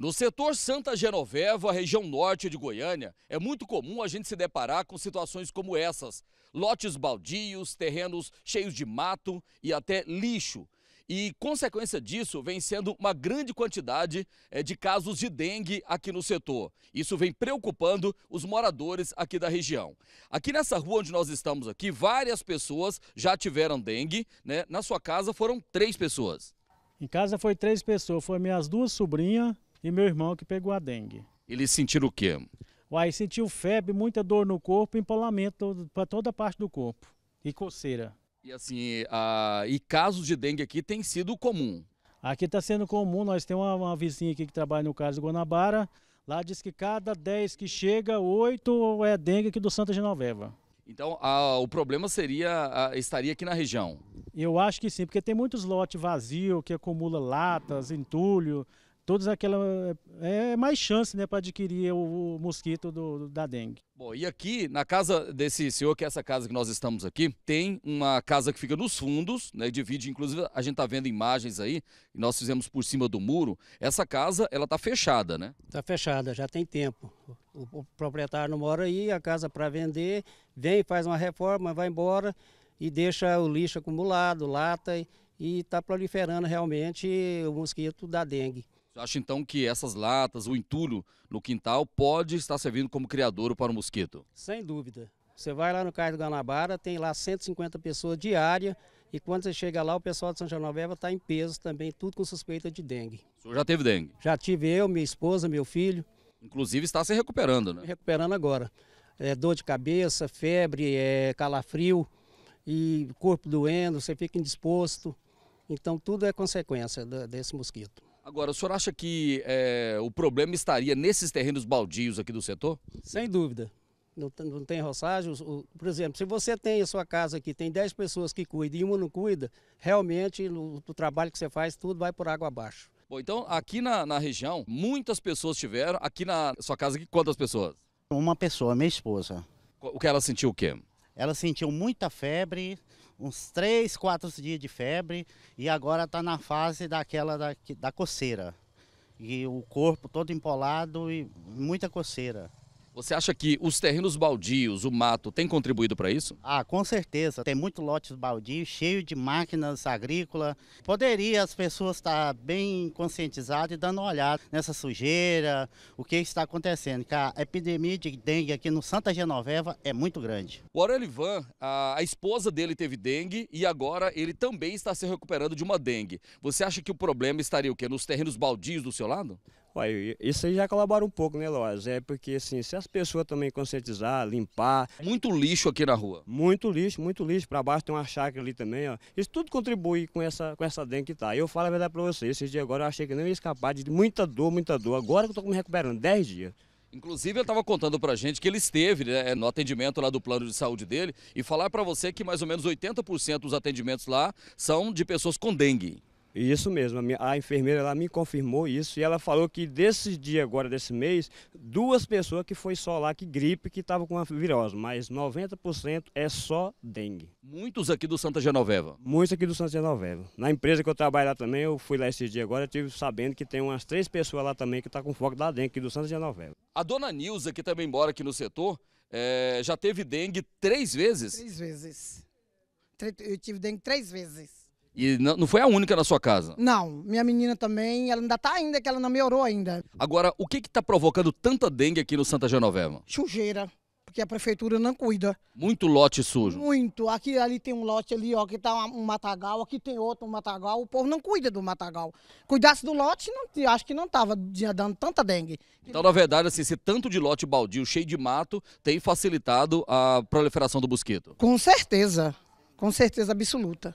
No setor Santa Genoveva, região norte de Goiânia, é muito comum a gente se deparar com situações como essas: lotes baldios, terrenos cheios de mato e até lixo. E consequência disso vem sendo uma grande quantidade eh, de casos de dengue aqui no setor. Isso vem preocupando os moradores aqui da região. Aqui nessa rua onde nós estamos aqui, várias pessoas já tiveram dengue. Né? Na sua casa foram três pessoas. Em casa foi três pessoas, foi minhas duas sobrinhas e meu irmão que pegou a dengue. Eles sentiram o quê? Aí sentiu febre, muita dor no corpo, empolamento para toda parte do corpo e coceira. E assim, a... e casos de dengue aqui tem sido comum? Aqui está sendo comum, nós temos uma, uma, vizinha aqui que trabalha no caso de Guanabara, lá diz que cada 10 que chega, 8 é dengue aqui do Santa Genoveva. Então a, o problema seria, a, estaria aqui na região? Eu acho que sim, porque tem muitos lotes vazios que acumula latas, entulho, todas aquelas é, é mais chance né, para adquirir o, o mosquito do, da dengue. Bom, e aqui na casa desse senhor, que é essa casa que nós estamos aqui, tem uma casa que fica nos fundos, né, divide, inclusive a gente está vendo imagens aí, e nós fizemos por cima do muro. Essa casa, ela está fechada, né? Está fechada, já tem tempo. O, o proprietário não mora aí, a casa para vender, vem, faz uma reforma, vai embora e deixa o lixo acumulado, lata, e está proliferando realmente o mosquito da dengue. Você acha então que essas latas, o entulho no quintal, pode estar servindo como criadouro para o mosquito? Sem dúvida. Você vai lá no Cais do Guanabara, tem lá 150 pessoas diárias e quando você chega lá, o pessoal de São Genoveva está em peso também, tudo com suspeita de dengue. O senhor já teve dengue? Já tive eu, minha esposa, meu filho. Inclusive está se recuperando, né? Me recuperando agora. É, dor de cabeça, febre, é, calafrio e corpo doendo, você fica indisposto. Então tudo é consequência desse mosquito. Agora, o senhor acha que é, o problema estaria nesses terrenos baldios aqui do setor? Sem dúvida. Não, não tem roçagem. Por exemplo, se você tem a sua casa aqui, tem 10 pessoas que cuidam e uma não cuida, realmente no, trabalho que você faz, tudo vai por água abaixo. Bom, então aqui na, na região, muitas pessoas tiveram. Aqui na sua casa, quantas pessoas? Uma pessoa, minha esposa. O que ela sentiu o quê? Ela sentiu muita febre, uns 3, 4 dias de febre e agora está na fase daquela da, da coceira. E o corpo todo empolado e muita coceira. Você acha que os terrenos baldios, o mato, tem contribuído para isso? Ah, com certeza. Tem muito lotes baldios, cheio de máquinas agrícolas. Poderia as pessoas estar bem conscientizadas e dando uma olhada nessa sujeira, o que está acontecendo. Que a epidemia de dengue aqui no Santa Genoveva é muito grande. O Aurélio Van, a, a esposa dele teve dengue e agora ele também está se recuperando de uma dengue. Você acha que o problema estaria o quê? Nos terrenos baldios do seu lado? Olha, isso aí já colabora um pouco, né, Loas? É porque, assim, se as pessoas também conscientizar, limpar... Muito lixo aqui na rua. Muito lixo, muito lixo. Para baixo tem uma chácara ali também, ó. Isso tudo contribui com essa, com essa dengue que tá. Eu falo a verdade para vocês, esses dias agora eu achei que não ia escapar de muita dor, muita dor. Agora que eu tô me recuperando, 10 dias. Inclusive, ele estava contando para gente que ele esteve né, é, no atendimento lá do plano de saúde dele e falar para você que mais ou menos 80% dos atendimentos lá são de pessoas com dengue. Isso mesmo, a, minha, a, enfermeira ela me confirmou isso e ela falou que desse dia agora, desse mês, duas pessoas que foi só lá que gripe, que estava com a virose, mas 90% é só dengue. Muitos aqui do Santa Genoveva? Muitos aqui do Santa Genoveva. Na empresa que eu trabalho lá também, eu fui lá esse dia agora, eu tive sabendo que tem umas três pessoas lá também que estão tá com foco da dengue aqui do Santa Genoveva. A dona Nilza, que também mora aqui no setor, é, já teve dengue três vezes? Três vezes. Eu tive dengue três vezes. E não foi a única na sua casa? Não, minha menina também, ela ainda tá ainda, que ela não melhorou ainda. Agora, o que que tá provocando tanta dengue aqui no Santa Genoveva? Sujeira, porque a prefeitura não cuida. Muito lote sujo? Muito, aqui ali tem um lote ali, ó, que tá um matagal, aqui tem outro um matagal, o povo não cuida do matagal. Cuidasse do lote, não, acho que não tava dando tanta dengue. Então, na verdade, assim, esse tanto de lote baldio, cheio de mato, tem facilitado a proliferação do mosquito? Com certeza, com certeza absoluta.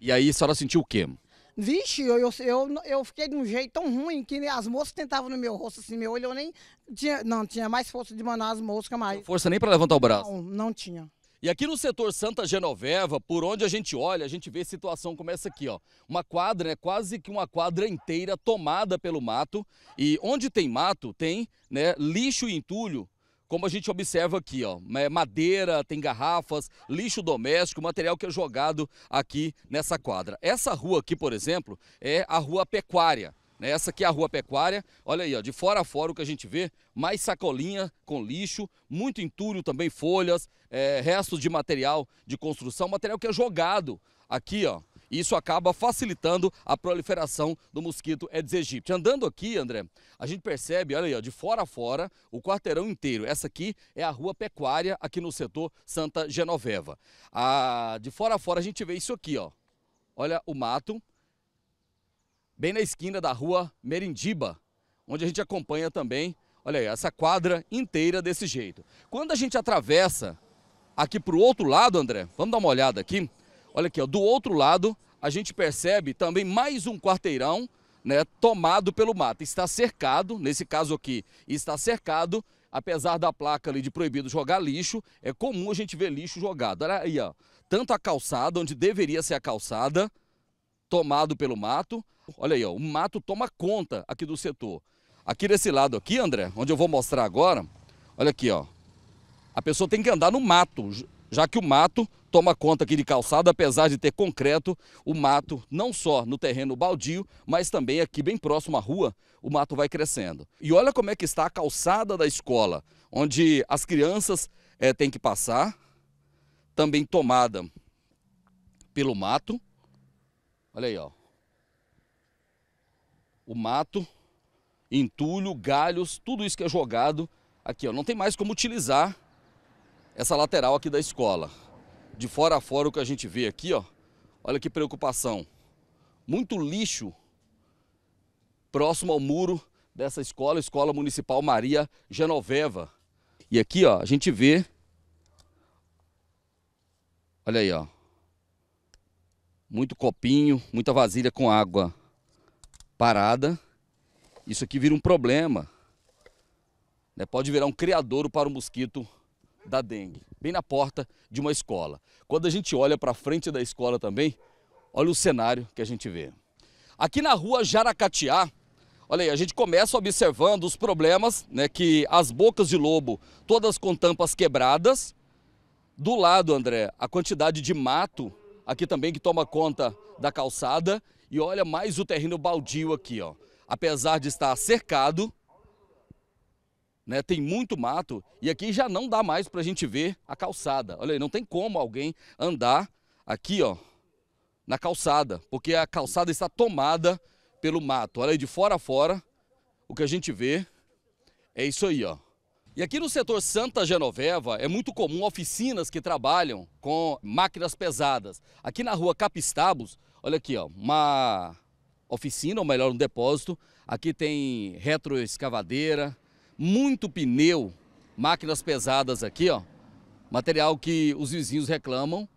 E aí a senhora sentiu o quê? Vixe, eu, eu, eu, eu, fiquei de um jeito tão ruim que as moças tentavam no meu rosto, assim, meu olho, eu nem tinha, não tinha mais força de mandar as moscas mais. força nem para levantar o braço? Não, não tinha. E aqui no setor Santa Genoveva, por onde a gente olha, a gente vê a situação como essa aqui, ó. Uma quadra, né, quase que uma quadra inteira tomada pelo mato. E onde tem mato, tem né, lixo e entulho como a gente observa aqui, ó, é madeira, tem garrafas, lixo doméstico, material que é jogado aqui nessa quadra. Essa rua aqui, por exemplo, é a Rua Pecuária. Né? Essa aqui é a Rua Pecuária. Olha aí, ó, de fora a fora o que a gente vê, mais sacolinha com lixo, muito entulho também, folhas, é, restos de material de construção, material que é jogado aqui, ó, e isso acaba facilitando a proliferação do mosquito Aedes aegypti. Andando aqui, André, a gente percebe, olha aí, ó, de fora a fora, o quarteirão inteiro. Essa aqui é a rua pecuária aqui no setor Santa Genoveva. A, de fora a fora a gente vê isso aqui, ó. Olha o mato, bem na esquina da rua Merindiba, onde a gente acompanha também, olha aí, essa quadra inteira desse jeito. Quando a gente atravessa aqui para o outro lado, André, vamos dar uma olhada aqui, Olha aqui, ó, do outro lado, a gente percebe também mais um quarteirão né, tomado pelo mato. Está cercado, nesse caso aqui, está cercado, apesar da placa ali de proibido jogar lixo, é comum a gente ver lixo jogado. Olha aí, ó, tanto a calçada, onde deveria ser a calçada, tomado pelo mato. Olha aí, ó, o mato toma conta aqui do setor. Aqui desse lado aqui, André, onde eu vou mostrar agora, olha aqui, ó. A pessoa tem que andar no mato, já que o mato toma conta aqui de calçada, apesar de ter concreto, o mato não só no terreno baldio, mas também aqui bem próximo à rua, o mato vai crescendo. E olha como é que está a calçada da escola, onde as crianças é, têm que passar, também tomada pelo mato. Olha aí, ó. O mato, entulho, galhos, tudo isso que é jogado aqui, ó. Não tem mais como utilizar essa lateral aqui da escola. De fora a fora o que a gente vê aqui, ó, olha que preocupação. Muito lixo próximo ao muro dessa escola, Escola Municipal Maria Genoveva. E aqui, ó, a gente vê Olha aí, ó. Muito copinho, muita vasilha com água parada. Isso aqui vira um problema. Né? Pode virar um criadouro para o mosquito da dengue, bem na porta de uma escola. Quando a gente olha para frente da escola também, olha o cenário que a gente vê. Aqui na rua Jaracatiá, olha aí, a gente começa observando os problemas, né, que as bocas de lobo, todas com tampas quebradas. Do lado, André, a quantidade de mato aqui também que toma conta da calçada e olha mais o terreno baldio aqui, ó. Apesar de estar cercado, né, tem muito mato e aqui já não dá mais para a gente ver a calçada. Olha aí, não tem como alguém andar aqui, ó, na calçada, porque a calçada está tomada pelo mato. Olha aí, de fora a fora, o que a gente vê é isso aí, ó. E aqui no setor Santa Genoveva é muito comum oficinas que trabalham com máquinas pesadas. Aqui na rua Capistabos, olha aqui, ó, uma oficina, ou melhor, um depósito. Aqui tem retroescavadeira, muito pneu, máquinas pesadas aqui, ó. Material que os vizinhos reclamam,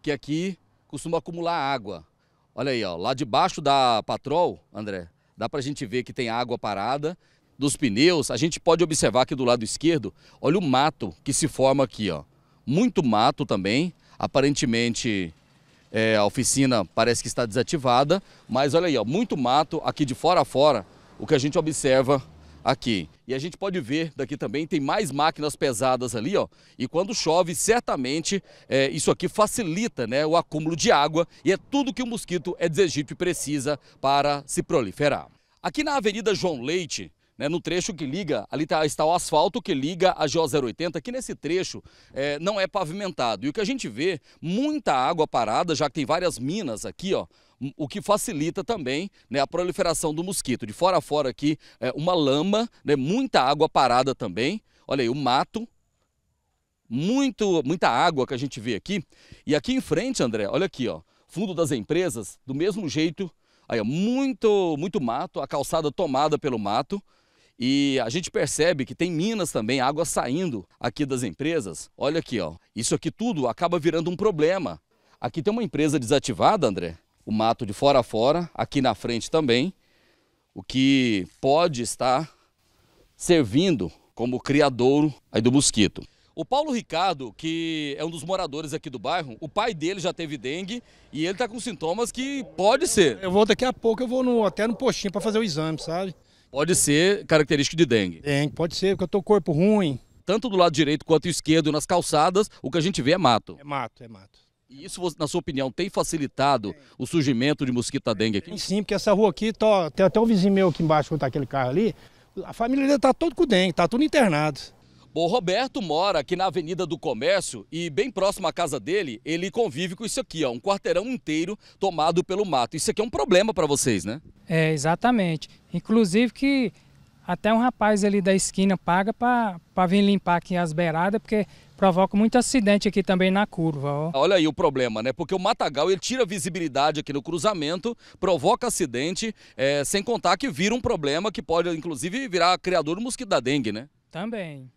que aqui costuma acumular água. Olha aí, ó, lá debaixo da Patrol, André, dá pra gente ver que tem água parada dos pneus. A gente pode observar aqui do lado esquerdo, olha o mato que se forma aqui, ó. Muito mato também, aparentemente é, a oficina parece que está desativada, mas olha aí, ó, muito mato aqui de fora a fora, o que a gente observa aqui. E a gente pode ver daqui também, tem mais máquinas pesadas ali, ó. E quando chove, certamente é, isso aqui facilita né, o acúmulo de água e é tudo que o mosquito Aedes é aegypti precisa para se proliferar. Aqui na Avenida João Leite, né, no trecho que liga, ali tá, está o asfalto que liga a j 080 que nesse trecho é, não é pavimentado. E o que a gente vê, muita água parada, já que tem várias minas aqui, ó, o que facilita também né, a proliferação do mosquito. De fora a fora aqui, é, uma lama, né, muita água parada também. Olha aí, o mato, muito, muita água que a gente vê aqui. E aqui em frente, André, olha aqui, ó, fundo das empresas, do mesmo jeito, aí, ó, muito, muito mato, a calçada tomada pelo mato. E a gente percebe que tem minas também, água saindo aqui das empresas. Olha aqui, ó. Isso aqui tudo acaba virando um problema. Aqui tem uma empresa desativada, André. O mato de fora a fora, aqui na frente também. O que pode estar servindo como criadouro aí do mosquito. O Paulo Ricardo, que é um dos moradores aqui do bairro, o pai dele já teve dengue e ele está com sintomas que pode ser. Eu vou daqui a pouco, eu vou no, até no postinho para fazer o exame, sabe? Pode ser característico de dengue. Dengue, pode ser, porque eu tô corpo ruim. Tanto do lado direito quanto esquerdo nas calçadas, o que a gente vê é mato. É mato, é mato. E isso, na sua opinião, tem facilitado é. o surgimento de mosquita dengue aqui? Sim, porque essa rua aqui, tô, tem até um vizinho meu aqui embaixo, com tá aquele carro ali, a família dele tá todo com dengue, tá tudo internado. O Roberto mora aqui na Avenida do Comércio e bem próximo à casa dele, ele convive com isso aqui, ó, um quarteirão inteiro tomado pelo mato. Isso aqui é um problema para vocês, né? É, exatamente. Inclusive que até um rapaz ali da esquina paga para vir limpar aqui as beiradas, porque provoca muito acidente aqui também na curva. Ó. Olha aí o problema, né? Porque o matagal ele tira visibilidade aqui no cruzamento, provoca acidente, é, sem contar que vira um problema que pode inclusive virar criador do mosquito da dengue, né? Também.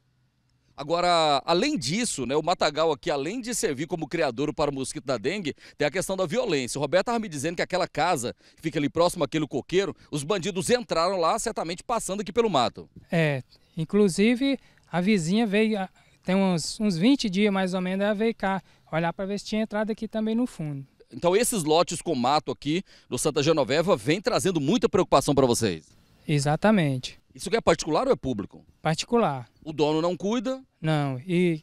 Agora, além disso, né, o matagal aqui, além de servir como criadouro para o mosquito da dengue, tem a questão da violência. O Roberto estava me dizendo que aquela casa que fica ali próximo àquele coqueiro, os bandidos entraram lá, certamente passando aqui pelo mato. É, inclusive a vizinha veio, tem uns, uns 20 dias mais ou menos, ela veio cá olhar para ver se tinha entrada aqui também no fundo. Então esses lotes com mato aqui no Santa Genoveva vem trazendo muita preocupação para vocês. Exatamente. Isso aqui é particular ou é público? Particular. O dono não cuida? Não, e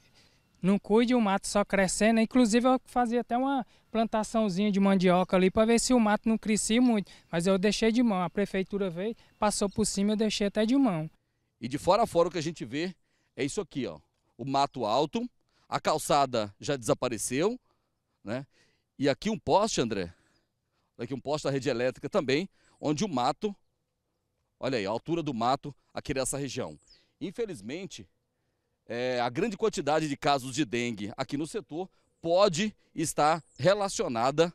não cuida o mato só crescendo. Inclusive eu fazia até uma plantaçãozinha de mandioca ali para ver se o mato não crescia muito, mas eu deixei de mão. A prefeitura veio, passou por cima, e eu deixei até de mão. E de fora a fora o que a gente vê é isso aqui, ó. O mato alto, a calçada já desapareceu, né? E aqui um poste, André. Aqui um poste da rede elétrica também, onde o mato Olha aí, a altura do mato aqui nessa região. Infelizmente, é, a grande quantidade de casos de dengue aqui no setor pode estar relacionada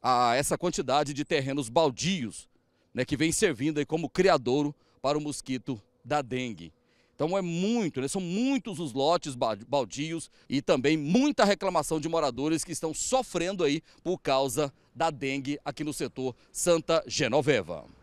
a essa quantidade de terrenos baldios, né, que vem servindo aí como criadouro para o mosquito da dengue. Então é muito, né, são muitos os lotes baldios e também muita reclamação de moradores que estão sofrendo aí por causa da dengue aqui no setor Santa Genoveva.